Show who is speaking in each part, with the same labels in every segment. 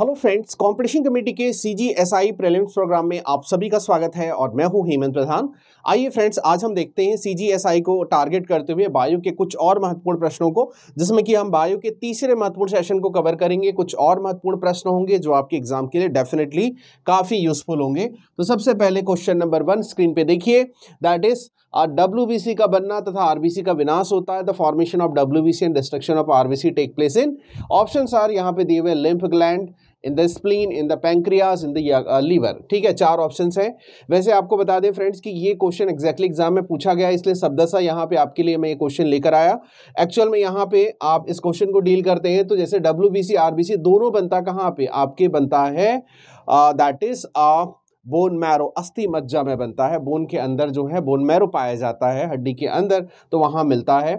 Speaker 1: hello friends competition committee के C G S I prelims programme में आप सभी का स्वागत है और मैं हूं हेमंत प्रधान आइए फ्रेंड्स आज हम देखते हैं सी जी एस आई को टारगेट करते हुए बायो के कुछ और महत्वपूर्ण प्रश्नों को जिसमें कि हम बायो के तीसरे महत्वपूर्ण सेशन को कवर करेंगे कुछ और महत्वपूर्ण प्रश्न होंगे जो आपके एग्जाम के लिए डेफिनेटली काफ़ी यूजफुल होंगे तो सबसे पहले क्वेश्चन नंबर वन स्क्रीन पर देखिए दैट इज़ डब्ल्यू का बनना तथा आर का विनाश होता है the formation of W and destruction of R take place in option are यहाँ पे दिए हुए lymph gland in the spleen in the pancreas in the liver ठीक है चार ऑप्शन है वैसे आपको बता दें फ्रेंड्स कि ये क्वेश्चन एक्जैक्टली एग्जाम में पूछा गया इसलिए शब्दसा यहाँ पे आपके लिए मैं ये क्वेश्चन लेकर आया एक्चुअल में यहाँ पे आप इस क्वेश्चन को डील करते हैं तो जैसे W B C R B C दोनों बनता कहाँ पे आपके बनता है that uh, is bone marrow अस्थि मज्जा में बनता है बोन के अंदर जो है बोन मैरो पाया जाता है हड्डी के अंदर तो वहाँ मिलता है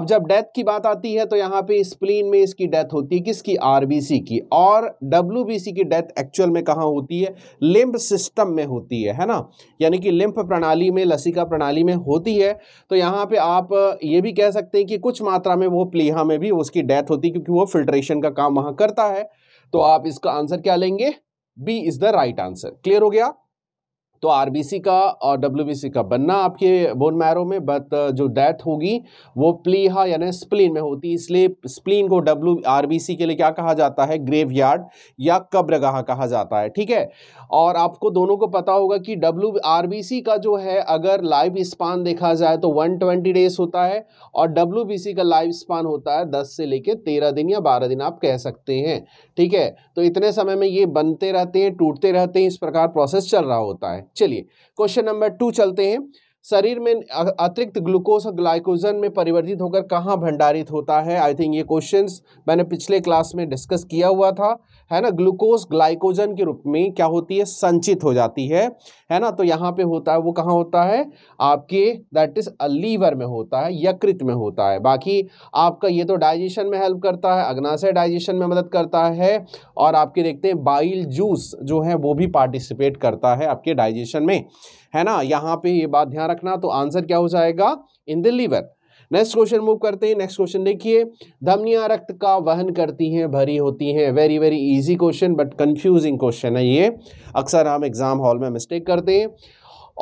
Speaker 1: अब जब डेथ की बात आती है तो यहाँ पे स्प्लीन में इसकी डेथ होती है किसकी आरबीसी की और डब्ल्यूबीसी की डेथ एक्चुअल में कहाँ होती है लिम्फ सिस्टम में होती है है ना यानी कि लिम्फ प्रणाली में लसिका प्रणाली में होती है तो यहाँ पर आप ये भी कह सकते हैं कि कुछ मात्रा में वो प्लीहा में भी उसकी डेथ होती है क्योंकि वो फिल्ट्रेशन का काम वहाँ करता है तो आप इसका आंसर क्या लेंगे B is the right answer clear हो गया तो आरबीसी का और डब्ल्यूबीसी का बनना आपके बोन मैरो में बट uh, जो डेथ होगी वो प्लीहा यानी स्प्लीन में होती है इसलिए स्प्लीन को डब्ल्यू आरबीसी के लिए क्या कहा जाता है ग्रेवयार्ड या कब्रगाह कहा जाता है ठीक है और आपको दोनों को पता होगा कि डब्ल्यू आरबीसी का जो है अगर लाइफ स्पान देखा जाए तो 120 डेज होता है और डब्ल्यू का लाइफ स्पान होता है दस से लेकर तेरह दिन या बारह दिन आप कह सकते हैं ठीक है तो इतने समय में ये बनते रहते हैं टूटते रहते हैं इस प्रकार प्रोसेस चल रहा होता है चलिए क्वेश्चन नंबर टू चलते हैं शरीर में अतिरिक्त ग्लूकोज और ग्लाइकोजन में परिवर्तित होकर कहाँ भंडारित होता है आई थिंक ये क्वेश्चंस मैंने पिछले क्लास में डिस्कस किया हुआ था है ना ग्लूकोज ग्लाइकोजन के रूप में क्या होती है संचित हो जाती है है ना तो यहाँ पे होता है वो कहाँ होता है आपके दैट इज़ लीवर में होता है यकृत में होता है बाकी आपका ये तो डाइजेशन में हेल्प करता है अग्नाशय डाइजेशन में मदद करता है और आपके देखते हैं बाइल जूस जो है वो भी पार्टिसिपेट करता है आपके डाइजेशन में है ना यहाँ पे ये बात ध्यान रखना तो आंसर क्या हो जाएगा in the liver next question move करते हैं नेक्स्ट क्वेश्चन देखिए धमनिया रक्त का वहन करती हैं भरी होती हैं very very easy question but confusing question है ये अक्सर हम एग्जाम हॉल में मिस्टेक करते हैं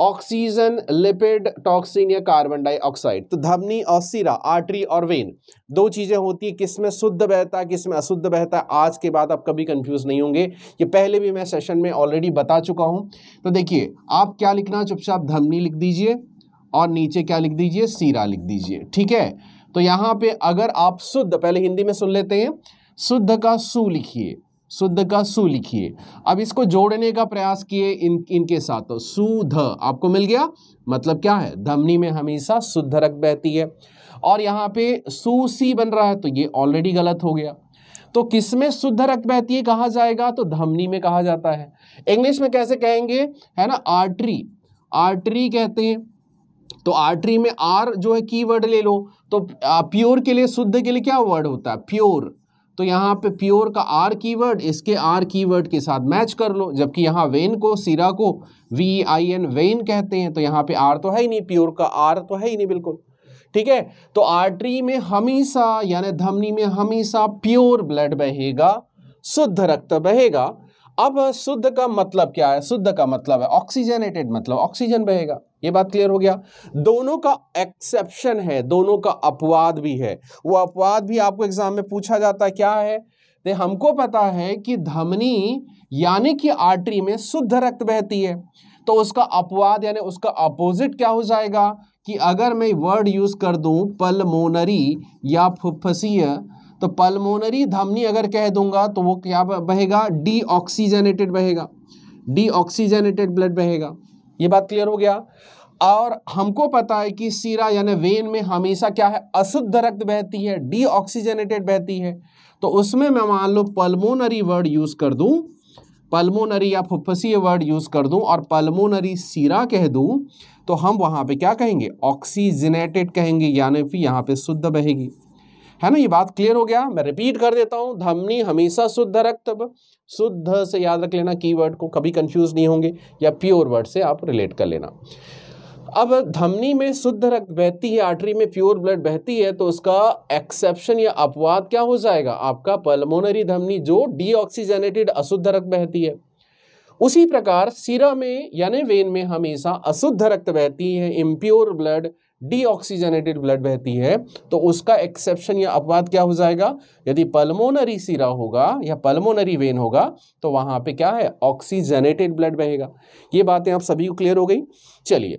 Speaker 1: ऑक्सीजन लिपिड टॉक्सिन या कार्बन डाइऑक्साइड तो धमनी और सिरा आर्टरी और वेन दो चीज़ें होती है किसमें शुद्ध बहता है किस में अशुद्ध बहता है आज के बाद आप कभी कंफ्यूज नहीं होंगे ये पहले भी मैं सेशन में ऑलरेडी बता चुका हूँ तो देखिए आप क्या लिखना चुपचाप धमनी लिख दीजिए और नीचे क्या लिख दीजिए सीरा लिख दीजिए ठीक है तो यहाँ पे अगर आप शुद्ध पहले हिंदी में सुन लेते हैं शुद्ध का सु लिखिए शुद्ध का सु लिखिए अब इसको जोड़ने का प्रयास किए इन इनके साथ तो सुध आपको मिल गया मतलब क्या है धमनी में हमेशा शुद्ध रक्त बहती है और यहाँ पे सी बन रहा है तो ये ऑलरेडी गलत हो गया तो किस में शुद्ध रक्त बहती है कहा जाएगा तो धमनी में कहा जाता है इंग्लिश में कैसे कहेंगे है ना आर्टरी आर्टरी कहते हैं तो आर्टरी में आर जो है कीवर्ड ले लो तो प्योर के लिए शुद्ध के लिए क्या वर्ड होता है प्योर तो यहाँ पे प्योर का आर कीवर्ड इसके आर कीवर्ड के साथ मैच कर लो जबकि यहाँ वेन को सिरा को वी आई एन वेन कहते हैं तो यहाँ पे आर तो है ही नहीं प्योर का आर तो है ही नहीं बिल्कुल ठीक है तो आर्टरी में हमेशा यानी धमनी में हमेशा प्योर ब्लड बहेगा शुद्ध रक्त बहेगा अब शुद्ध का मतलब क्या है शुद्ध का मतलब है ऑक्सीजनेटेड मतलब ऑक्सीजन बहेगा ये बात क्लियर हो गया दोनों का एक्सेप्शन है दोनों का अपवाद भी है वो अपवाद भी आपको एग्जाम में पूछा जाता है क्या है तो हमको पता है कि धमनी यानी कि आर्टरी में शुद्ध रक्त बहती है तो उसका अपवाद यानी उसका अपोजिट क्या हो जाएगा कि अगर मैं वर्ड यूज़ कर दूं पलमोनरी या फुफसीय तो पल्मोनरी धमनी अगर कह दूंगा तो वो क्या बहेगा डीऑक्सीजनेटेड बहेगा डीऑक्सीजनेटेड ब्लड बहेगा ये बात क्लियर हो गया और हमको पता है कि सीरा यानी वेन में हमेशा क्या है अशुद्ध रक्त बहती है डीऑक्सीजनेटेड बहती है तो उसमें मैं मान लो पल्मोनरी वर्ड यूज़ कर दूं पल्मोनरी या फुफसीय वर्ड यूज़ कर दूं और पल्मोनरी सीरा कह दूं तो हम वहाँ पे क्या कहेंगे ऑक्सीजनेटेड कहेंगे यानी फिर यहाँ पे शुद्ध बहेगी है ना ये बात क्लियर हो गया मैं रिपीट कर देता हूँ धमनी हमेशा शुद्ध रक्त शुद्ध से याद रख लेना कीवर्ड को कभी कंफ्यूज नहीं होंगे या प्योर वर्ड से आप रिलेट कर लेना अब धमनी में शुद्ध रक्त बहती है आर्टरी में प्योर ब्लड बहती है तो उसका एक्सेप्शन या अपवाद क्या हो जाएगा आपका पल्मोनरी धमनी जो डीऑक्सीजनेटेड अशुद्ध रक्त बहती है उसी प्रकार सिरा में यानी वेन में हमेशा अशुद्ध रक्त बहती है इम्प्योर ब्लड डीऑक्सीजनेटेड ब्लड बहती है तो उसका एक्सेप्शन या अपवाद क्या हो जाएगा यदि पल्मोनरी सिरा होगा या पल्मोनरी वेन होगा तो वहाँ पे क्या है ऑक्सीजनेटेड ब्लड बहेगा ये बातें आप सभी को क्लियर हो गई चलिए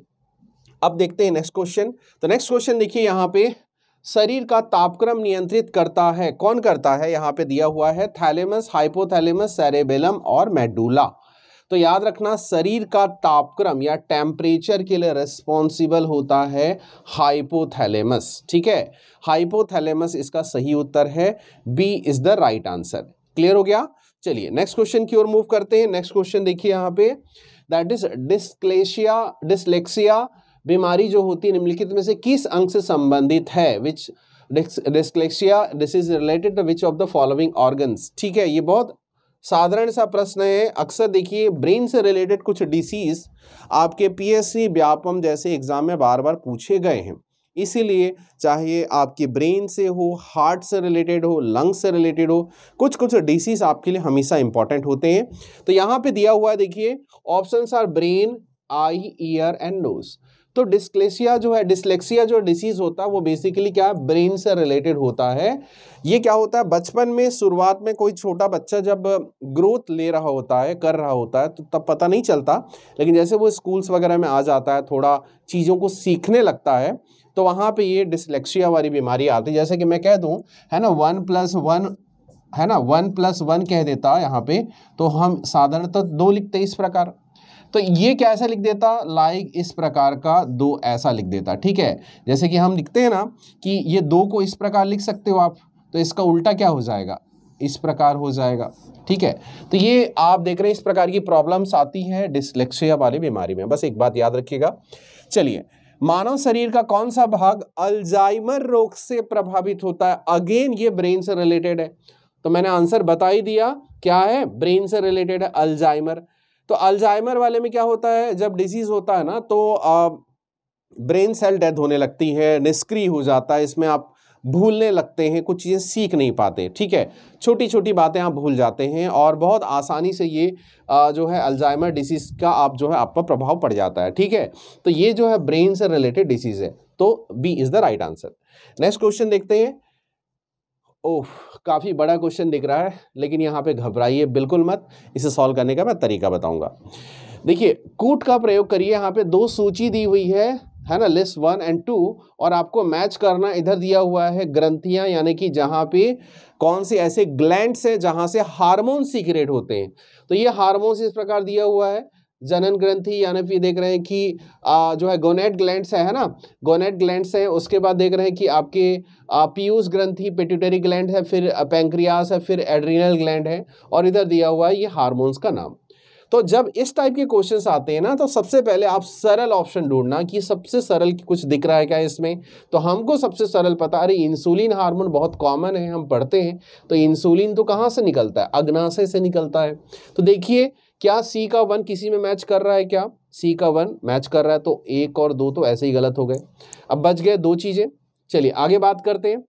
Speaker 1: अब देखते हैं नेक्स्ट क्वेश्चन तो नेक्स्ट क्वेश्चन देखिए यहाँ पे शरीर का तापक्रम नियंत्रित करता है कौन करता है यहाँ पे दिया हुआ है थैलेमस हाइपोथैलेमस सेरेबेलम और मेडूला तो याद रखना शरीर का तापक्रम या टेम्परेचर के लिए रिस्पॉन्सिबल होता है हाइपोथैलेमस ठीक है हाइपोथैलेमस इसका सही उत्तर है B is the right answer clear हो गया चलिए नेक्स्ट क्वेश्चन की ओर मूव करते हैं नेक्स्ट क्वेश्चन देखिए यहाँ पे दैट इज डिस्क्लेशिया डिसलेक्सिया बीमारी जो होती है निम्नलिखित में से किस अंग से संबंधित है which dyslexia this is related which of the following organs ठीक है ये बहुत साधारण सा प्रश्न है अक्सर देखिए ब्रेन से रिलेटेड कुछ डिसीज़ आपके पीएससी व्यापम जैसे एग्ज़ाम में बार बार पूछे गए हैं इसीलिए चाहे आपके ब्रेन से हो हार्ट से रिलेटेड हो लंग्स से रिलेटेड हो कुछ कुछ डिसीज़ आपके लिए हमेशा इंपॉर्टेंट होते हैं तो यहाँ पे दिया हुआ है देखिए options are brain eye ear and nose तो डिस्क्लेसिया जो है डिस्लेक्सिया जो डिसीज़ होता है वो बेसिकली क्या है ब्रेन से रिलेटेड होता है ये क्या होता है बचपन में शुरुआत में कोई छोटा बच्चा जब ग्रोथ ले रहा होता है कर रहा होता है तो तब पता नहीं चलता लेकिन जैसे वो स्कूल्स वगैरह में आ जाता है थोड़ा चीज़ों को सीखने लगता है तो वहाँ पर ये डिस्लेक्सिया वाली बीमारी आती है जैसे कि मैं कह दूँ है ना वन प्लस वन है ना वन प्लस वन कह देता यहाँ पे तो हम साधारणतः तो दो लिखते इस प्रकार तो ये कैसा लिख देता लाइक इस प्रकार का दो ऐसा लिख देता ठीक है जैसे कि हम लिखते हैं ना कि ये दो को इस प्रकार लिख सकते हो आप तो इसका उल्टा क्या हो जाएगा इस प्रकार हो जाएगा ठीक है तो ये आप देख रहे हैं इस प्रकार की प्रॉब्लम्स आती है डिसलेक्सिया वाली बीमारी में बस एक बात याद रखिएगा चलिए मानव शरीर का कौन सा भाग अल्जाइमर रोग से प्रभावित होता है अगेन ये ब्रेन से रिलेटेड है तो मैंने आंसर बता ही दिया क्या है ब्रेन से रिलेटेड है अल्जाइमर तो अल्जाइमर वाले में क्या होता है जब डिजीज़ होता है ना तो ब्रेन सेल डेथ होने लगती है निष्क्रिय हो जाता है इसमें आप भूलने लगते हैं कुछ चीज़ें सीख नहीं पाते ठीक है छोटी छोटी बातें आप भूल जाते हैं और बहुत आसानी से ये आ, जो है अल्जाइमर डिसीज़ का आप जो है आप पर प्रभाव पड़ जाता है ठीक है तो ये जो है ब्रेन से रिलेटेड डिसीज़ है तो B is the right answer next question देखते हैं ओह काफ़ी बड़ा क्वेश्चन दिख रहा है लेकिन यहाँ पे घबराइए बिल्कुल मत इसे सॉल्व करने का मैं तरीका बताऊँगा देखिए कूट का प्रयोग करिए यहाँ पे दो सूची दी हुई है है ना लिस्ट वन एंड टू और आपको मैच करना इधर दिया हुआ है ग्रंथियाँ यानी कि जहाँ पे कौन से ऐसे ग्लैंड्स हैं जहाँ से हारमोन सीक्रेट होते हैं तो ये हारमोन्स इस प्रकार दिया हुआ है जनन ग्रंथि यानी फिर देख रहे हैं कि आ, जो है गोनेट ग्लैंड्स है, है ना गोनेट ग्लैंड्स है उसके बाद देख रहे हैं कि आपके पीयूष ग्रंथि पेट्यूटरी ग्लैंड है फिर पेंक्रियास है फिर एड्रीनल ग्लैंड है और इधर दिया हुआ है ये हारमोन्स का नाम तो जब इस टाइप के क्वेश्चन आते हैं ना तो सबसे पहले आप सरल ऑप्शन ढूंढना कि सबसे सरल कुछ दिख रहा है क्या इसमें तो हमको सबसे सरल पता अरे इंसुलिन हार्मोन बहुत कॉमन है हम पढ़ते हैं तो इंसुलिन तो कहाँ से निकलता है अग्नाशय से निकलता है तो देखिए क्या सी का वन किसी में मैच कर रहा है क्या सी का वन मैच कर रहा है तो एक और दो तो ऐसे ही गलत हो गए अब बच गए दो चीज़ें चलिए आगे बात करते हैं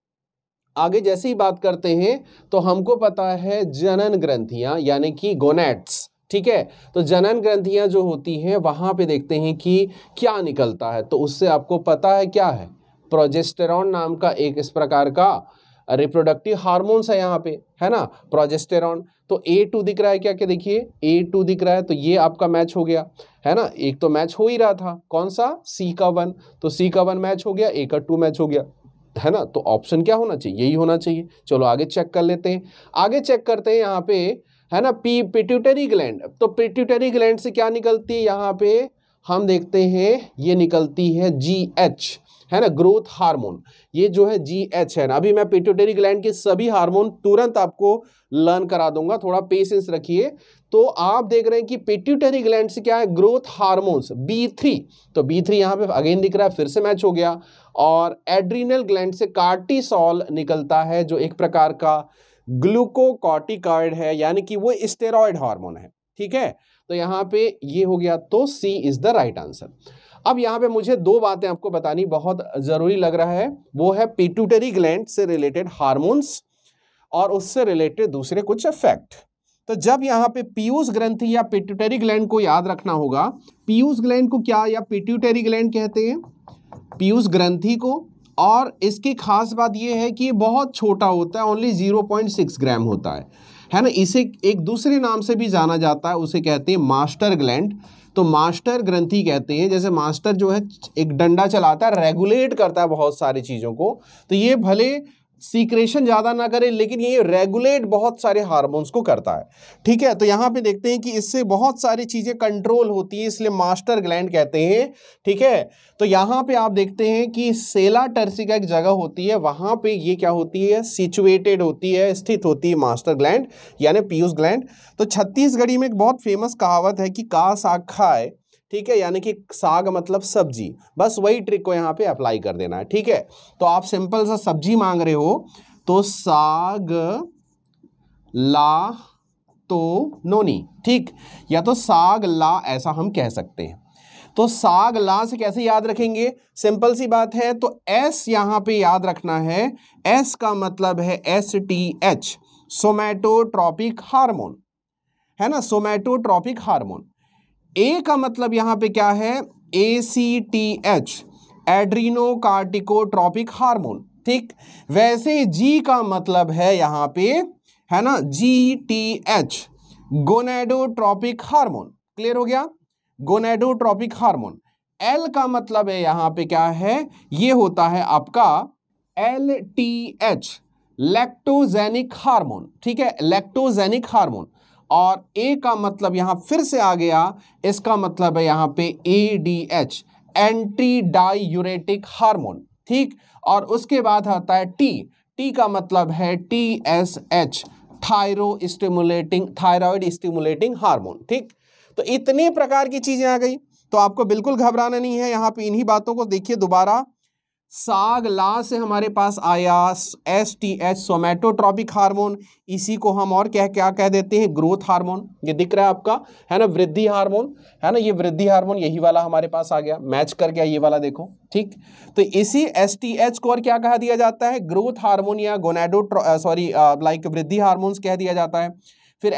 Speaker 1: आगे जैसे ही बात करते हैं तो हमको पता है जनन ग्रंथियां यानी कि गोनेट्स ठीक है तो जनन ग्रंथियां जो होती हैं वहां पे देखते हैं कि क्या निकलता है तो उससे आपको पता है क्या है प्रोजेस्टेरॉन नाम का एक इस प्रकार का रिप्रोडक्टिव हार्मोन्स है यहाँ पे है ना प्रोजेस्टेरॉन तो ए टू दिख रहा है क्या क्या देखिए ए टू दिख रहा है तो ये आपका मैच हो गया है ना एक तो मैच हो ही रहा था कौन सा सी का वन तो सी का वन मैच हो गया ए का टू मैच हो गया है ना तो ऑप्शन क्या होना चाहिए यही होना चाहिए चलो आगे चेक कर लेते हैं आगे चेक करते हैं यहाँ पे है ना पी पिट्यूटरी ग्लैंड तो पिट्यूटरी ग्लैंड से क्या निकलती है यहाँ पे हम देखते हैं ये निकलती है जी एच है ना ग्रोथ हार्मोन ये जो है जी एच है ना अभी मैं पिट्यूटरी ग्लैंड के सभी हार्मोन तुरंत आपको लर्न करा दूंगा थोड़ा पेशेंस रखिए तो आप देख रहे हैं कि पिट्यूटरी ग्लैंड से क्या है ग्रोथ हार्मोन्स बी थ्री तो बी थ्री यहाँ पे अगेन दिख रहा है फिर से मैच हो गया और एड्रीनल ग्लैंड से कार्टिसॉल निकलता है जो एक प्रकार का ग्लूकोकॉटिकॉइड है यानी कि वो स्टेरॉयड हार्मोन है ठीक है तो यहाँ पे ये हो गया तो C is the right answer अब यहाँ पे मुझे दो बातें आपको बतानी बहुत ज़रूरी लग रहा है वो है पिट्यूटरी ग्लैंड से रिलेटेड हार्मोन्स और उससे रिलेटेड दूसरे कुछ इफेक्ट तो जब यहाँ पे पीयूष ग्रंथि या पिट्यूटरी ग्लैंड को याद रखना होगा पीयूष ग्लैंड को क्या या पिट्यूटरी ग्लैंड कहते हैं पीयूष ग्रंथि को और इसकी खास बात यह है कि ये बहुत छोटा होता है ओनली 0.6 ग्राम होता है है ना इसे एक दूसरे नाम से भी जाना जाता है उसे कहते हैं मास्टर ग्लैंड तो मास्टर ग्रंथि कहते हैं जैसे मास्टर जो है एक डंडा चलाता है रेगुलेट करता है बहुत सारी चीज़ों को तो ये भले सीक्रेशन ज़्यादा ना करे लेकिन ये रेगुलेट बहुत सारे हार्मोन्स को करता है ठीक है तो यहाँ पे देखते हैं कि इससे बहुत सारी चीज़ें कंट्रोल होती है इसलिए मास्टर ग्लैंड कहते हैं ठीक है तो यहाँ पे आप देखते हैं कि सेला टर्सी का एक जगह होती है वहां पे ये क्या होती है सिचुएटेड होती है स्थित होती है मास्टर ग्लैंड यानी पीयूष ग्लैंड तो छत्तीसगढ़ी में एक बहुत फेमस कहावत है कि का साखा है ठीक है यानी कि साग मतलब सब्जी बस वही ट्रिक को यहाँ पे अप्लाई कर देना है ठीक है तो आप सिंपल सा सब्जी मांग रहे हो तो साग ला तो नोनी ठीक या तो साग ला ऐसा हम कह सकते हैं तो साग ला से कैसे याद रखेंगे सिंपल सी बात है तो एस यहाँ पे याद रखना है एस का मतलब है S T H somatotropic hormone है ना सोमैटोट्रॉपिक हार्मोन ए का मतलब यहाँ पे क्या है A C T H adrenocorticotropic hormone ठीक वैसे जी का मतलब है यहां पे है ना G T H gonadotropic hormone clear हो गया गोनेडोट्रॉपिक हार्मोन एल का मतलब है यहां पे क्या है ये होता है आपका L T H lactogenic hormone ठीक है लैक्टोजेनिक हार्मोन और ए का मतलब यहां फिर से आ गया इसका मतलब है यहां पे A D H anti diuretic hormone ठीक और उसके बाद आता है टी टी का मतलब है T S H thyro stimulating thyroid stimulating hormone ठीक तो इतने प्रकार की चीज़ें आ गई तो आपको बिल्कुल घबराना नहीं है यहाँ पे इन्हीं बातों को देखिए दोबारा साग ला से हमारे पास आया S T H somatotropic hormone इसी को हम और क्या क्या कह देते हैं ग्रोथ हार्मोन ये दिख रहा है आपका है ना वृद्धि हार्मोन है ना ये वृद्धि हार्मोन यही वाला हमारे पास आ गया मैच कर गया ये वाला देखो ठीक तो इसी एस टी एच को और क्या कहा दिया जाता है ग्रोथ हार्मोन या गोनेडो सॉरी लाइक वृद्धि हार्मोन्स कह दिया जाता है फिर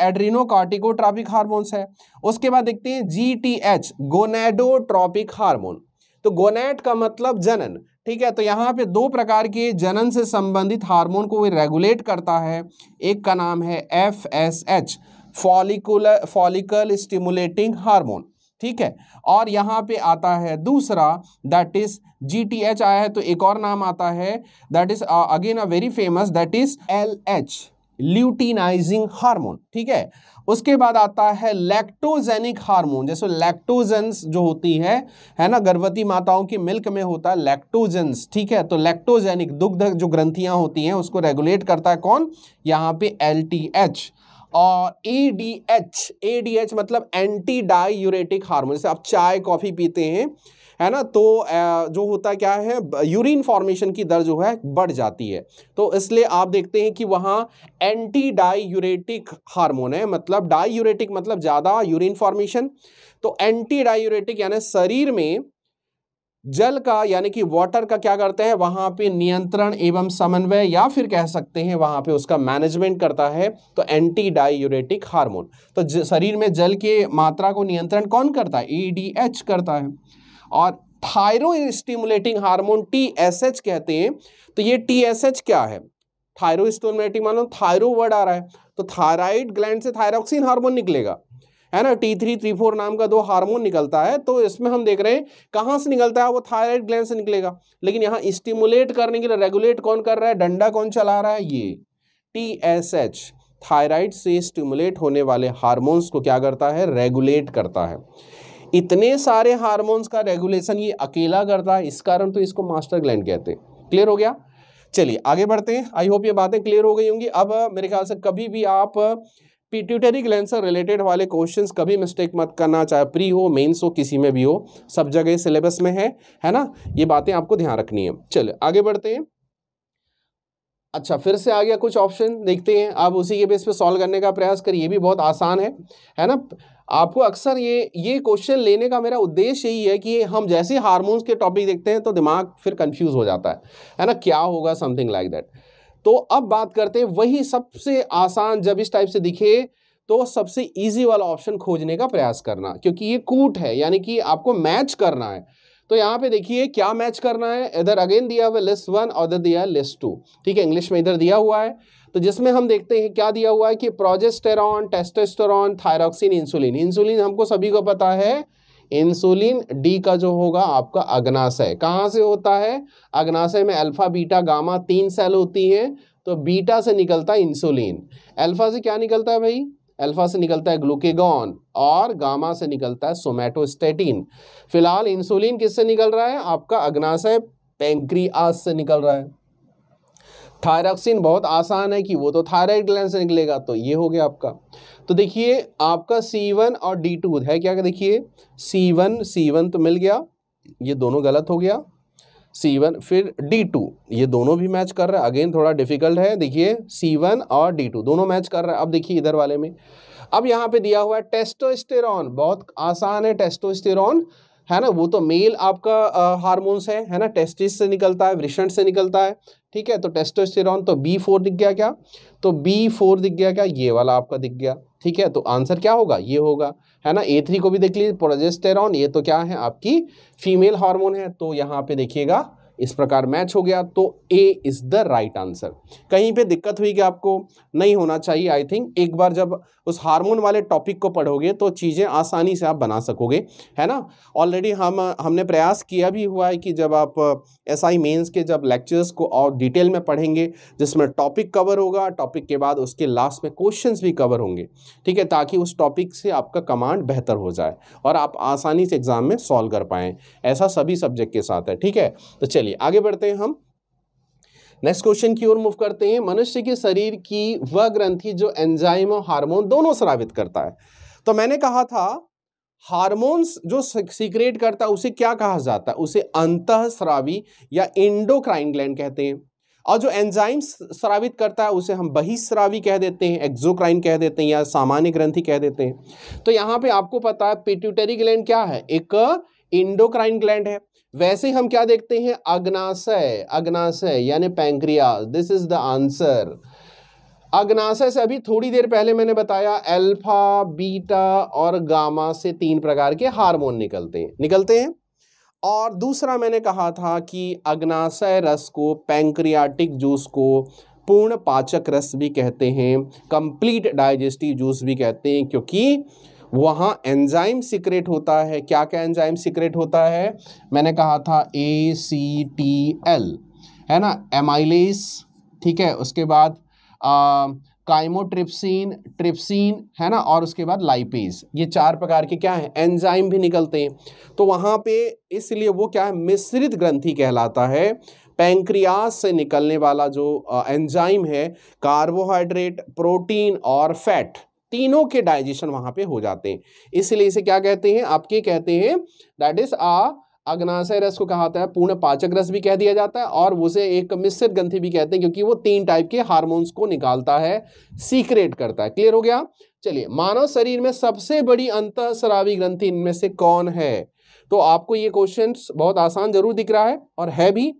Speaker 1: कार्टिकोट्रॉपिक हार्मोन्स है उसके बाद देखते हैं G T H gonadotropic hormone तो गोनेट का मतलब जनन ठीक है तो यहाँ पे दो प्रकार के जनन से संबंधित हार्मोन को वे रेगुलेट करता है एक का नाम है F S H follicular follicle stimulating hormone ठीक है और यहाँ पे आता है दूसरा that is G T H आया है तो एक और नाम आता है that is again a very famous that is L H luteinizing hormone ठीक है उसके बाद आता है लैक्टोजेनिक हार्मोन जैसे लैक्टोजेंस जो होती है है ना गर्भवती माताओं की मिल्क में होता है लैक्टोजेंस ठीक है तो लैक्टोजेनिक दुग्ध जो ग्रंथियां होती हैं उसको रेगुलेट करता है कौन यहाँ पे एल और A D H A D H मतलब एंटी डाई यूरेटिक हार्मोन जैसे आप चाय कॉफ़ी पीते हैं है ना तो जो होता क्या है यूरिन फॉर्मेशन की दर जो है बढ़ जाती है तो इसलिए आप देखते हैं कि वहाँ एंटी डाई यूरेटिक हारमोन है मतलब डाई यूरेटिक मतलब ज़्यादा यूरिन फॉर्मेशन तो एंटी डाई यूरेटिक यानी शरीर में जल का यानी कि वाटर का क्या करते हैं वहाँ पे नियंत्रण एवं समन्वय या फिर कह सकते हैं वहाँ पे उसका मैनेजमेंट करता है तो एंटी यूरेटिक हार्मोन तो शरीर में जल की मात्रा को नियंत्रण कौन करता है ईडीएच करता है और थायरो स्टिमुलेटिंग हार्मोन टी कहते हैं तो ये टी क्या है थायरो स्टिमुलेटिंग मान लो थायरो वर्ड आ रहा है तो थायराइड ग्लैंड से थायरोक्सिन हार्मोन निकलेगा है ना टी थ्री थ्री फोर नाम का दो हार्मोन निकलता है तो इसमें हम देख रहे हैं कहाँ से निकलता है वो थायराइड ग्लैंड से निकलेगा लेकिन यहाँ स्टिमुलेट करने के लिए रेगुलेट कौन कर रहा है डंडा कौन चला रहा है ये टी एस एच थायराइड से स्टिमुलेट होने वाले हार्मोन्स को क्या करता है रेगुलेट करता है इतने सारे हारमोन्स का रेगुलेशन ये अकेला करता है इस कारण तो इसको मास्टर ग्लैंड कहते हैं क्लियर हो गया चलिए आगे बढ़ते हैं आई होप ये बातें क्लियर हो गई होंगी अब मेरे ख्याल से कभी भी आप पिट्यूटरी ग्लैंड से रिलेटेड वाले क्वेश्चंस कभी मिस्टेक मत करना चाहे प्री हो मेंस हो किसी में भी हो सब जगह सिलेबस में है है ना ये बातें आपको ध्यान रखनी है चलिए आगे बढ़ते हैं अच्छा फिर से आ गया कुछ ऑप्शन देखते हैं आप उसी के बेस पे सॉल्व करने का प्रयास करिए ये भी बहुत आसान है है ना आपको अक्सर ये ये क्वेश्चन लेने का मेरा उद्देश्य यही है कि हम जैसे हारमोन्स के टॉपिक देखते हैं तो दिमाग फिर कन्फ्यूज हो जाता है है ना क्या होगा समथिंग लाइक दैट तो अब बात करते हैं वही सबसे आसान जब इस टाइप से दिखे तो सबसे इजी वाला ऑप्शन खोजने का प्रयास करना क्योंकि ये कूट है यानी कि आपको मैच करना है तो यहाँ पे देखिए क्या मैच करना है इधर अगेन दिया हुआ लिस्ट वन और इधर दिया लिस्ट टू ठीक है इंग्लिश में इधर दिया हुआ है तो जिसमें हम देखते हैं क्या दिया हुआ है कि progesterone testosterone thyroxine insulin insulin हमको सभी को पता है इंसुलिन डी का जो होगा आपका अग्नाशय कहाँ से होता है अग्नाशय में अल्फा बीटा गामा तीन सेल होती हैं तो बीटा से निकलता है इंसुलिन अल्फा से क्या निकलता है भाई अल्फा से निकलता है ग्लूकेगॉन और गामा से निकलता है सोमेटोस्टेटिन फिलहाल इंसुलिन किससे निकल रहा है आपका अग्नाशय पेंक्रियास से निकल रहा है थायरॉक्सिन बहुत आसान है कि वो तो थायराइड ग्लैंड से निकलेगा तो ये हो गया आपका तो देखिए आपका C1 और D2 है क्या देखिए C1 C1 तो मिल गया ये दोनों गलत हो गया C1 फिर D2 ये दोनों भी मैच कर रहा है अगेन थोड़ा डिफिकल्ट है देखिए C1 और D2 दोनों मैच कर रहा है अब देखिए इधर वाले में अब यहाँ पे दिया हुआ है टेस्टोस्टेरॉन बहुत आसान है टेस्टोस्टेरॉन है ना वो तो मेल आपका हार्मोन्स है है ना टेस्टिस से निकलता है वृषण से निकलता है ठीक है तो टेस्टोस्टेरॉन तो बी फोर दिख गया क्या तो बी फोर दिख गया क्या ये वाला आपका दिख गया ठीक है तो आंसर क्या होगा ये होगा है ना ए थ्री को भी देख लीजिए प्रोजेस्टेरॉन ये तो क्या है आपकी फीमेल हार्मोन है तो यहाँ पे देखिएगा इस प्रकार मैच हो गया तो A is the right answer कहीं पे दिक्कत हुई कि आपको नहीं होना चाहिए आई थिंक एक बार जब उस हार्मोन वाले टॉपिक को पढ़ोगे तो चीज़ें आसानी से आप बना सकोगे है ना ऑलरेडी हम हमने प्रयास किया भी हुआ है कि जब आप एस आई मेन्स के जब लेक्चर्स को और डिटेल में पढ़ेंगे जिसमें टॉपिक कवर होगा टॉपिक के बाद उसके लास्ट में क्वेश्चन भी कवर होंगे ठीक है ताकि उस टॉपिक से आपका कमांड बेहतर हो जाए और आप आसानी से एग्ज़ाम में सॉल्व कर पाएँ ऐसा सभी सब्जेक्ट के साथ है ठीक है तो चलिए चलिए आगे बढ़ते हैं हम नेक्स्ट क्वेश्चन की ओर मूव करते हैं मनुष्य के शरीर की वह ग्रंथि जो एंजाइम और हार्मोन दोनों स्रावित करता है तो मैंने कहा था हार्मोन्स जो सीक्रेट करता है उसे क्या कहा जाता है उसे अंत स्रावी या इंडोक्राइन ग्लैंड कहते हैं और जो एंजाइम्स स्रावित करता है उसे हम बहिश्रावी कह देते हैं एक्जोक्राइन कह देते हैं या सामान्य ग्रंथि कह देते हैं तो यहाँ पे आपको पता है पिट्यूटरी ग्लैंड क्या है एक इंडोक्राइन ग्लैंड है वैसे हम क्या देखते हैं अग्नाशय अग्नाशय यानी pancreas this is the answer अग्नाशय से अभी थोड़ी देर पहले मैंने बताया अल्फा बीटा और गामा से तीन प्रकार के हार्मोन निकलते हैं निकलते हैं और दूसरा मैंने कहा था कि अग्नाशय रस को पैंक्रियाटिक जूस को पूर्ण पाचक रस भी कहते हैं कंप्लीट डाइजेस्टिव जूस भी कहते हैं क्योंकि वहाँ एंजाइम सीक्रेट होता है क्या क्या एंजाइम सीक्रेट होता है मैंने कहा था ए सी टी एल है ना एमाइलेस ठीक है उसके बाद आ, काइमोट्रिप्सिन ट्रिप्सिन है ना और उसके बाद लाइपेज ये चार प्रकार के क्या हैं एंजाइम भी निकलते हैं तो वहाँ पे इसलिए वो क्या है मिश्रित ग्रंथि कहलाता है पैंक्रियास से निकलने वाला जो एंजाइम है कार्बोहाइड्रेट प्रोटीन और फैट तीनों के डाइजेशन वहां पे हो जाते हैं इसलिए इसे क्या कहते हैं आपके कहते हैं दैट इज आ अग्नाशय रस को कहा जाता है पूर्ण पाचक रस भी कह दिया जाता है और उसे एक मिश्रित ग्रंथि भी कहते हैं क्योंकि वो तीन टाइप के हार्मोन्स को निकालता है सीक्रेट करता है क्लियर हो गया चलिए मानव शरीर में सबसे बड़ी अंत शरावी ग्रंथि इनमें से कौन है तो आपको ये क्वेश्चन बहुत आसान जरूर दिख रहा है और है भी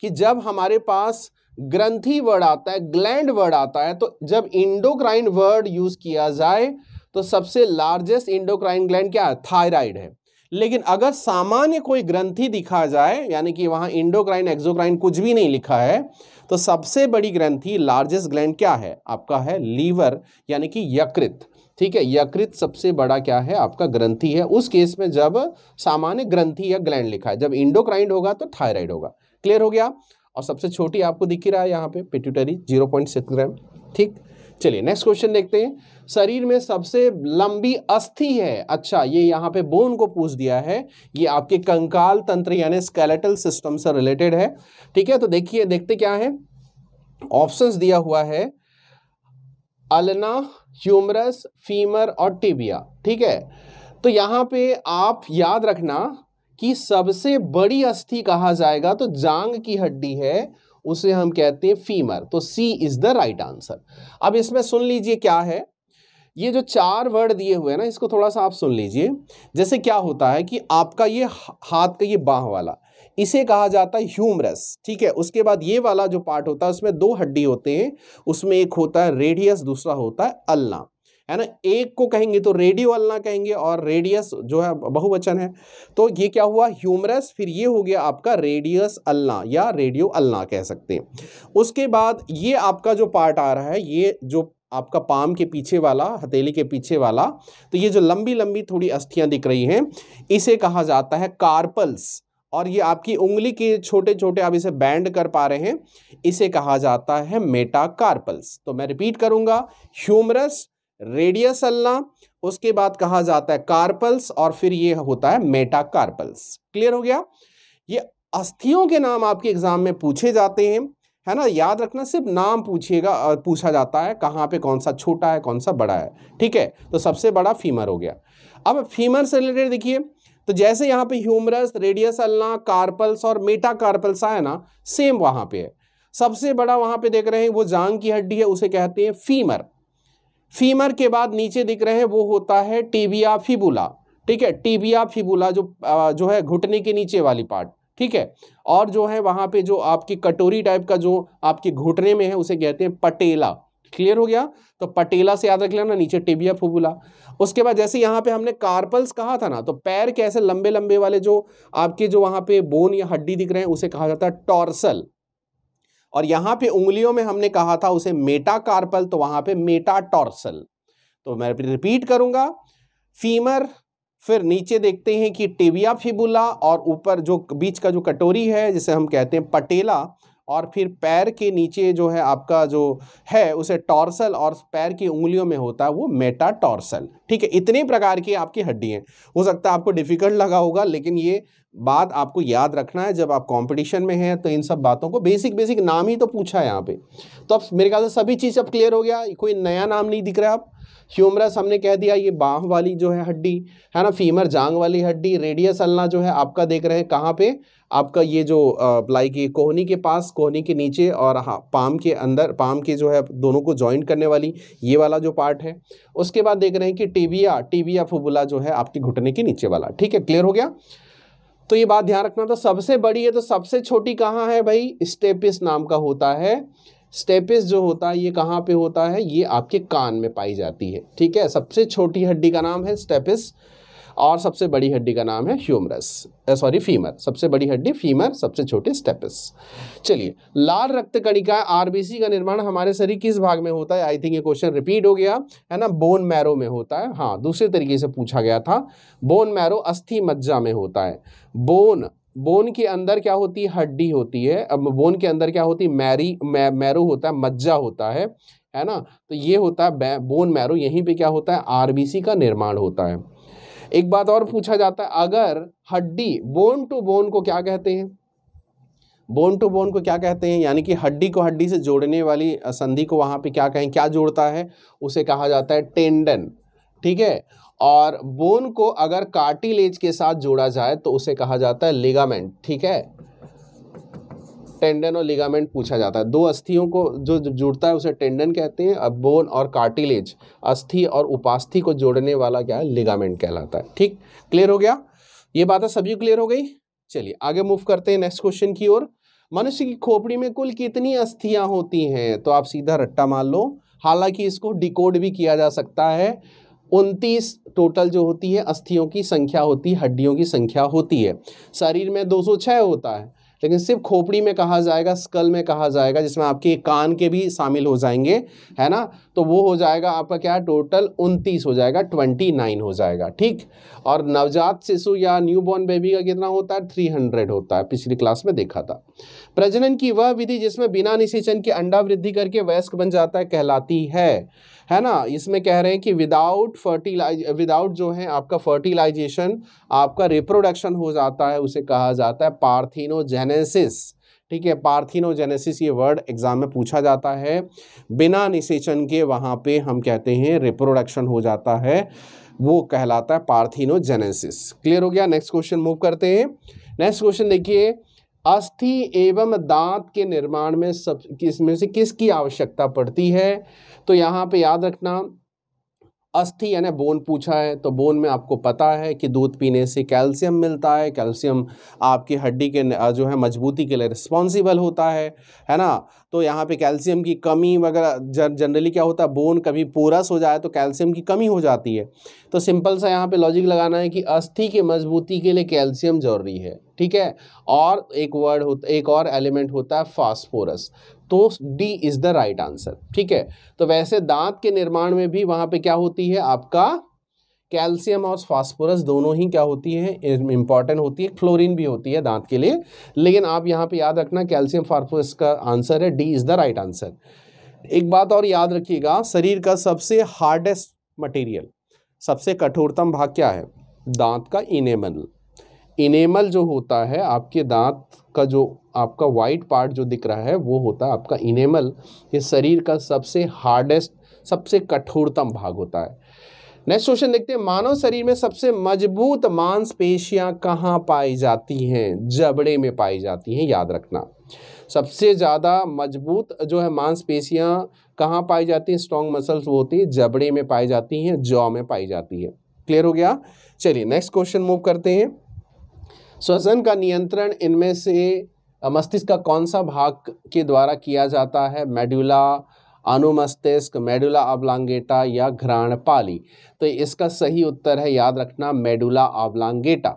Speaker 1: कि जब हमारे पास ग्रंथि वर्ड आता है ग्लैंड वर्ड आता है तो जब इंडोक्राइन वर्ड यूज किया जाए तो सबसे लार्जेस्ट इंडोक्राइन ग्लैंड क्या है थायराइड है लेकिन अगर सामान्य कोई ग्रंथि दिखा जाए यानी कि वहां इंडोक्राइन एक्सोक्राइन कुछ भी नहीं लिखा है तो सबसे बड़ी ग्रंथि लार्जेस्ट ग्लैंड क्या है आपका है लीवर यानी कि यकृत ठीक है यकृत सबसे बड़ा क्या है आपका ग्रंथि है उस केस में जब सामान्य ग्रंथि या ग्लैंड लिखा है जब इंडोक्राइंड होगा तो थायराइड होगा क्लियर हो गया और सबसे छोटी आपको दिख ही रहा है यहाँ पे pituitary zero point six gram ठीक चलिए नेक्स्ट क्वेश्चन देखते हैं शरीर में सबसे लंबी अस्थि है अच्छा ये यहाँ पे बोन को पूछ दिया है ये आपके कंकाल तंत्र यानी स्केलेटल सिस्टम से रिलेटेड है ठीक है तो देखिए देखते क्या है ऑप्शन दिया हुआ है अलना ह्यूमरस फीमर और टिबिया ठीक है तो यहाँ पे आप याद रखना कि सबसे बड़ी अस्थि कहा जाएगा तो जांग की हड्डी है उसे हम कहते हैं फीमर तो C is the right answer अब इसमें सुन लीजिए क्या है ये जो चार वर्ड दिए हुए हैं ना इसको थोड़ा सा आप सुन लीजिए जैसे क्या होता है कि आपका ये हाथ का ये बाह वाला इसे कहा जाता है ह्यूमरस ठीक है उसके बाद ये वाला जो पार्ट होता है उसमें दो हड्डी होते हैं उसमें एक होता है रेडियस दूसरा होता है अल्ना है ना एक को कहेंगे तो रेडियो अल्ना कहेंगे और रेडियस जो है बहुवचन है तो ये क्या हुआ ह्यूमरस फिर ये हो गया आपका रेडियस अलना या रेडियो अल्ना कह सकते हैं उसके बाद ये आपका जो पार्ट आ रहा है ये जो आपका पाम के पीछे वाला हथेली के पीछे वाला तो ये जो लंबी लंबी थोड़ी अस्थियां दिख रही हैं इसे कहा जाता है कार्पल्स और ये आपकी उंगली के छोटे छोटे आप इसे बैंड कर पा रहे हैं इसे कहा जाता है मेटाकार्पल्स तो मैं रिपीट करूंगा ह्यूमरस रेडियस अल्ला उसके बाद कहा जाता है कार्पल्स और फिर ये होता है मेटा कार्पल्स क्लियर हो गया ये अस्थियों के नाम आपके एग्जाम में पूछे जाते हैं है ना याद रखना सिर्फ नाम पूछिएगा पूछा जाता है कहाँ पे कौन सा छोटा है कौन सा बड़ा है ठीक है तो सबसे बड़ा फीमर हो गया अब फीमर से रिलेटेड देखिए तो जैसे यहाँ पे ह्यूमरस रेडियस अल्ना कार्पल्स और मेटा कार्पल्स आया ना सेम वहाँ पे है सबसे बड़ा वहाँ पे देख रहे हैं वो जांग की हड्डी है उसे कहते हैं फीमर फीमर के बाद नीचे दिख रहे हैं वो होता है टीबिया फिबुला ठीक है टीबिया फिबुला जो जो है घुटने के नीचे वाली पार्ट ठीक है और जो है वहाँ पे जो आपकी कटोरी टाइप का जो आपके घुटने में है उसे कहते हैं पटेला क्लियर हो गया तो पटेला से याद रख लेना नीचे टिबिया फुबुला उसके बाद जैसे यहाँ पे हमने कार्पल्स कहा था ना तो पैर के ऐसे लंबे लंबे वाले जो आपके जो वहाँ पे बोन या हड्डी दिख रहे हैं उसे कहा जाता है टॉर्सल और यहां पे उंगलियों में हमने कहा था उसे मेटाकार्पल तो वहां पे मेटाटॉर्सल तो मैं रिपीट करूंगा फीमर फिर नीचे देखते हैं कि टिबिया फिबुला और ऊपर जो बीच का जो कटोरी है जिसे हम कहते हैं पटेला और फिर पैर के नीचे जो है आपका जो है उसे टॉर्सल और पैर की उंगलियों में होता है वो मेटा टॉर्सल ठीक है इतने प्रकार की आपकी हड्डी हैं हो सकता है आपको डिफिकल्ट लगा होगा लेकिन ये बात आपको याद रखना है जब आप कंपटीशन में हैं तो इन सब बातों को बेसिक बेसिक नाम ही तो पूछा है यहाँ पे तो अब मेरे ख्याल से सभी चीज़ अब क्लियर हो गया कोई नया नाम नहीं दिख रहा अब ह्यूमरस हमने कह दिया ये बाह वाली जो है हड्डी है ना फीमर जांग वाली हड्डी रेडियस अलना जो है आपका देख रहे हैं कहाँ पे आपका ये जो अप्लाई ये कोहनी के पास कोहनी के नीचे और हाँ पाम के अंदर पाम के जो है दोनों को जॉइंट करने वाली ये वाला जो पार्ट है उसके बाद देख रहे हैं कि टीबिया टीबिया फुबुला जो है आपके घुटने के नीचे वाला ठीक है क्लियर हो गया तो ये बात ध्यान रखना तो सबसे बड़ी है तो सबसे छोटी कहाँ है भाई स्टेपिस नाम का होता है स्टेपिस जो होता है ये कहाँ पे होता है ये आपके कान में पाई जाती है ठीक है सबसे छोटी हड्डी का नाम है स्टेपिस और सबसे बड़ी हड्डी का नाम है ह्यूमरस सॉरी फीमर सबसे बड़ी हड्डी फीमर सबसे छोटे स्टेपस चलिए लाल रक्त कणिका आरबीसी का निर्माण हमारे शरीर किस भाग में होता है आई थिंक ये क्वेश्चन रिपीट हो गया है ना बोन मैरो में होता है हाँ दूसरे तरीके से पूछा गया था बोन मैरो अस्थि मज्जा में होता है बोन बोन के अंदर क्या होती है हड्डी होती है अब बोन के अंदर क्या होती है मैरी मै, मैरो होता है मज्जा होता है है ना तो ये होता है बोन मैरो यहीं पे क्या होता है आरबीसी का निर्माण होता है एक बात और पूछा जाता है अगर हड्डी बोन टू बोन को क्या कहते हैं बोन टू बोन को क्या कहते हैं यानी कि हड्डी को हड्डी से जोड़ने वाली संधि को वहां पे क्या कहें क्या जोड़ता है उसे कहा जाता है टेंडन ठीक है और बोन को अगर कार्टिलेज के साथ जोड़ा जाए तो उसे कहा जाता है लिगामेंट ठीक है टेंडन और लिगामेंट पूछा जाता है दो अस्थियों को जो जुड़ता है उसे टेंडन कहते हैं अब बोन और कार्टिलेज अस्थि और उपास्थि को जोड़ने वाला क्या है लिगामेंट कहलाता है ठीक क्लियर हो गया ये बातें सभी क्लियर हो गई चलिए आगे मूव करते हैं नेक्स्ट क्वेश्चन की ओर मनुष्य की खोपड़ी में कुल कितनी अस्थियां होती हैं तो आप सीधा रट्टा मान लो हालांकि इसको डिकोड भी किया जा सकता है उनतीस टोटल जो होती है अस्थियों की संख्या होती है हड्डियों की संख्या होती है शरीर में 206 होता है लेकिन सिर्फ खोपड़ी में कहा जाएगा स्कल में कहा जाएगा जिसमें आपके कान के भी शामिल हो जाएंगे है ना तो वो हो जाएगा आपका क्या है टोटल उनतीस हो जाएगा ट्वेंटी नाइन हो जाएगा ठीक और नवजात शिशु या न्यू बॉर्न बेबी का कितना होता है थ्री हंड्रेड होता है पिछली क्लास में देखा था प्रजनन की वह विधि जिसमें बिना निषेचन के अंडा वृद्धि करके वयस्क बन जाता है कहलाती है है ना इसमें कह रहे हैं कि विदाउट फर्टिलाइज विदाउट जो है आपका फर्टिलाइजेशन आपका रिप्रोडक्शन हो जाता है उसे कहा जाता है पार्थिनोजेनेसिस ठीक है पार्थिनोजेनेसिस ये वर्ड एग्ज़ाम में पूछा जाता है बिना निषेचन के वहाँ पे हम कहते हैं रिप्रोडक्शन हो जाता है वो कहलाता है पार्थिनोजेनेसिस क्लियर हो गया नेक्स्ट क्वेश्चन मूव करते हैं नेक्स्ट क्वेश्चन देखिए अस्थि एवं दांत के निर्माण में सब किस में से किसकी आवश्यकता पड़ती है तो यहाँ पे याद रखना अस्थि यानी बोन पूछा है तो बोन में आपको पता है कि दूध पीने से कैल्शियम मिलता है कैल्शियम आपकी हड्डी के जो है मजबूती के लिए रिस्पॉन्सिबल होता है है ना तो यहाँ पे कैल्शियम की कमी वगैरह जनरली क्या होता है बोन कभी पोरस हो जाए तो कैल्शियम की कमी हो जाती है तो सिंपल सा यहाँ पे लॉजिक लगाना है कि अस्थि की मजबूती के लिए कैल्शियम जरूरी है ठीक है और एक वर्ड होता एक और एलिमेंट होता है फास्फोरस तो D is the right answer ठीक है तो वैसे दांत के निर्माण में भी वहां पे क्या होती है आपका कैल्शियम और फास्फोरस दोनों ही क्या होती है इंपॉर्टेंट होती है फ्लोरीन भी होती है दांत के लिए लेकिन आप यहाँ पे याद रखना कैल्शियम फास्फोरस का आंसर है D is the right answer एक बात और याद रखिएगा शरीर का सबसे हार्डेस्ट मटेरियल सबसे कठोरतम भाग क्या है दांत का इनेमल इनेमल जो होता है आपके दांत का जो आपका वाइट पार्ट जो दिख रहा है वो होता है आपका इनेमल ये शरीर का सबसे हार्डेस्ट सबसे कठोरतम भाग होता है नेक्स्ट क्वेश्चन देखते हैं मानव शरीर में सबसे मजबूत मांसपेशियां कहाँ पाई जाती हैं जबड़े में पाई जाती हैं याद रखना सबसे ज़्यादा मजबूत जो है मांसपेशियां कहाँ पाई जाती हैं स्ट्रॉन्ग मसल्स वो होती हैं जबड़े में पाई जाती हैं जॉ में पाई जाती है क्लियर हो गया चलिए नेक्स्ट क्वेश्चन मूव करते हैं श्वसन का नियंत्रण इनमें से मस्तिष्क का कौन सा भाग के द्वारा किया जाता है मेडुला अनुमस्तिष्क मेडुला ऑब्लांगेटा या घ्राण पाली तो इसका सही उत्तर है याद रखना मेडुला ऑब्लांगेटा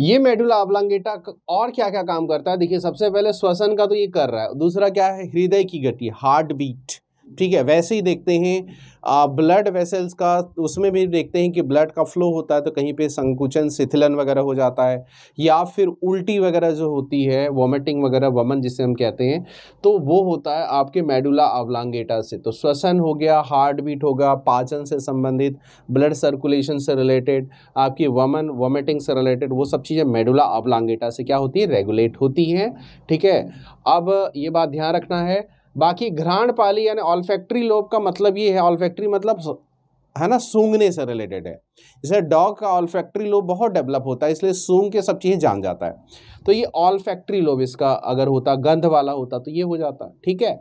Speaker 1: ये मेडुला ऑब्लांगेटा और क्या क्या काम करता है देखिए सबसे पहले श्वसन का तो ये कर रहा है दूसरा क्या है हृदय की गति हार्ट बीट ठीक है वैसे ही देखते हैं ब्लड वेसल्स का उसमें भी देखते हैं कि ब्लड का फ्लो होता है तो कहीं पे संकुचन शिथिलन वगैरह हो जाता है या फिर उल्टी वगैरह जो होती है वॉमिटिंग वगैरह वमन जिसे हम कहते हैं तो वो होता है आपके मेडुला अवलांगेटा से तो श्वसन हो गया हार्ट बीट होगा पाचन से संबंधित ब्लड सर्कुलेशन से रिलेटेड आपकी वमन वॉमिटिंग से रिलेटेड वो सब चीज़ें मेडुला अवलांगेटा से क्या होती है रेगुलेट होती हैं ठीक है अब ये बात ध्यान रखना है बाकी घ्राण पाली यानी ऑलफैक्ट्री लोब का मतलब ये है ऑलफैक्ट्री मतलब है ना सूंघने से रिलेटेड है जैसे डॉग का ऑलफैक्ट्री लोब बहुत डेवलप होता है इसलिए सूंघ के सब चीज़ें जान जाता है तो ये ऑलफैक्ट्री लोब इसका अगर होता गंध वाला होता तो ये हो जाता ठीक है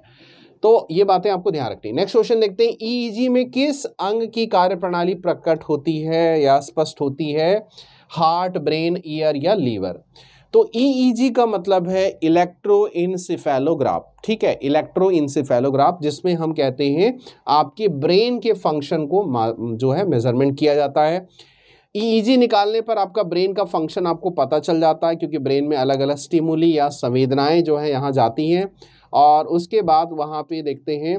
Speaker 1: तो ये बातें आपको ध्यान रखनी नेक्स्ट क्वेश्चन देखते हैं ईईजी e e में किस अंग की कार्यप्रणाली प्रकट होती है या स्पष्ट होती है हार्ट ब्रेन ईयर या लीवर तो ईईजी e e का मतलब है इलेक्ट्रो इंसिफेलोग्राफ ठीक है इलेक्ट्रो इंसिफेलोग्राफ जिसमें हम कहते हैं आपके ब्रेन के फंक्शन को जो है मेजरमेंट किया जाता है ईईजी e निकालने पर आपका ब्रेन का फंक्शन आपको पता चल जाता है क्योंकि ब्रेन में अलग अलग स्टिमुली या संवेदनाएँ जो है यहाँ जाती हैं और उसके बाद वहाँ पर देखते हैं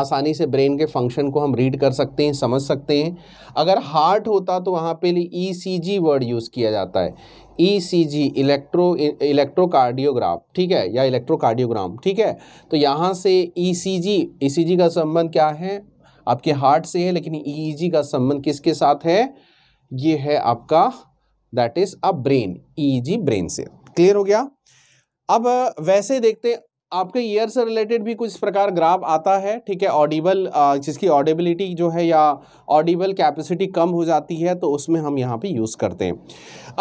Speaker 1: आसानी से ब्रेन के फंक्शन को हम रीड कर सकते हैं समझ सकते हैं अगर हार्ट होता तो वहाँ पे ई सी जी वर्ड यूज़ किया जाता है ईसीजी इलेक्ट्रो इलेक्ट्रोकार्डियोग्राफ ठीक है या इलेक्ट्रोकार्डियोग्राम ठीक है तो यहाँ से ईसीजी e ईसीजी e का संबंध क्या है आपके हार्ट से है लेकिन ईईजी e का संबंध किसके साथ है ये है आपका that is a brain EEG brain से क्लियर हो गया अब वैसे देखते आपके ईयर से रिलेटेड भी कुछ प्रकार ग्राफ आता है ठीक है ऑडिबल जिसकी ऑडिबिलिटी जो है या ऑडिबल कैपेसिटी कम हो जाती है तो उसमें हम यहाँ पे यूज़ करते हैं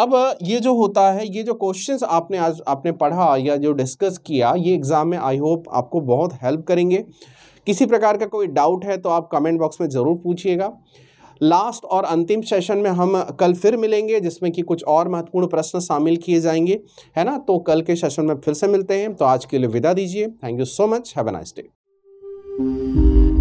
Speaker 1: अब ये जो होता है ये जो क्वेश्चंस आपने आज आपने पढ़ा या जो डिस्कस किया ये एग्ज़ाम में आई होप आपको बहुत हेल्प करेंगे किसी प्रकार का कोई डाउट है तो आप कमेंट बॉक्स में ज़रूर पूछिएगा लास्ट और अंतिम सेशन में हम कल फिर मिलेंगे जिसमें कि कुछ और महत्वपूर्ण प्रश्न शामिल किए जाएंगे है ना तो कल के सेशन में फिर से मिलते हैं तो आज के लिए विदा दीजिए thank you so much have a nice day